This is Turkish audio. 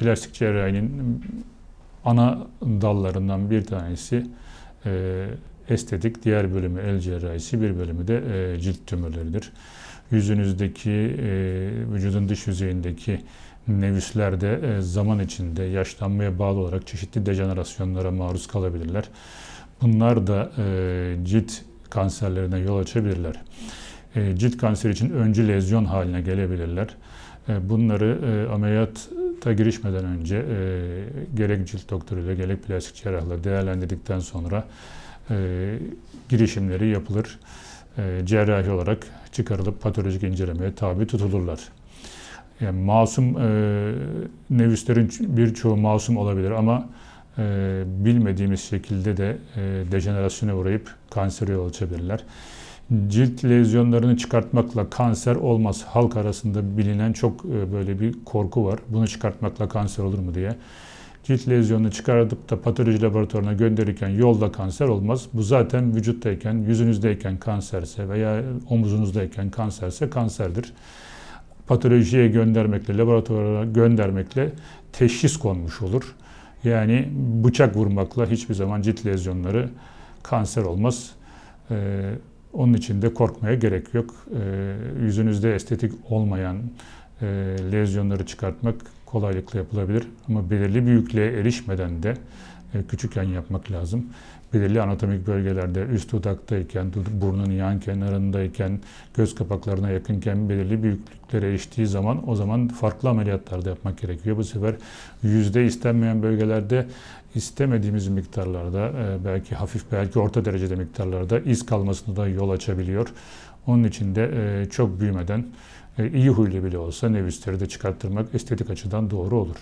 plastik cerrahinin ana dallarından bir tanesi e, estetik, diğer bölümü el cerrahisi, bir bölümü de e, cilt tümörleridir. Yüzünüzdeki, e, vücudun dış yüzeyindeki nevüslerde e, zaman içinde yaşlanmaya bağlı olarak çeşitli dejenerasyonlara maruz kalabilirler. Bunlar da e, cilt kanserlerine yol açabilirler. E, cilt kanseri için öncü lezyon haline gelebilirler. E, bunları e, ameliyat Ta girişmeden önce e, gerek cilt doktoruyla gerek plastik cerrahla değerlendirdikten sonra e, girişimleri yapılır. E, cerrahi olarak çıkarılıp patolojik incelemeye tabi tutulurlar. Yani masum e, nevüslerin birçoğu masum olabilir ama e, bilmediğimiz şekilde de e, dejenerasyona uğrayıp kansere yol açabilirler cilt lezyonlarını çıkartmakla kanser olmaz. Halk arasında bilinen çok e, böyle bir korku var. Bunu çıkartmakla kanser olur mu diye. Cilt lezyonunu çıkartıp da patoloji laboratuvarına gönderirken yolda kanser olmaz. Bu zaten vücuttayken, yüzünüzdeyken kanserse veya omuzunuzdayken kanserse kanserdir. Patolojiye göndermekle, laboratuvara göndermekle teşhis konmuş olur. Yani bıçak vurmakla hiçbir zaman cilt lezyonları kanser olmaz. Ee, onun için de korkmaya gerek yok. E, yüzünüzde estetik olmayan e, lezyonları çıkartmak kolaylıkla yapılabilir. Ama belirli büyüklüğe erişmeden de e, küçükken yapmak lazım. Belirli anatomik bölgelerde üst dudaktayken, burnun yan kenarındayken, göz kapaklarına yakınken belirli büyüklüklere eriştiği zaman o zaman farklı ameliyatlarda yapmak gerekiyor. Bu sefer yüzde istenmeyen bölgelerde istemediğimiz miktarlarda e, belki hafif belki orta derecede miktarlarda iz kalmasına da yol açabiliyor. Onun için de e, çok büyümeden iyi huylu bile olsa nevüsleri de çıkarttırmak estetik açıdan doğru olur.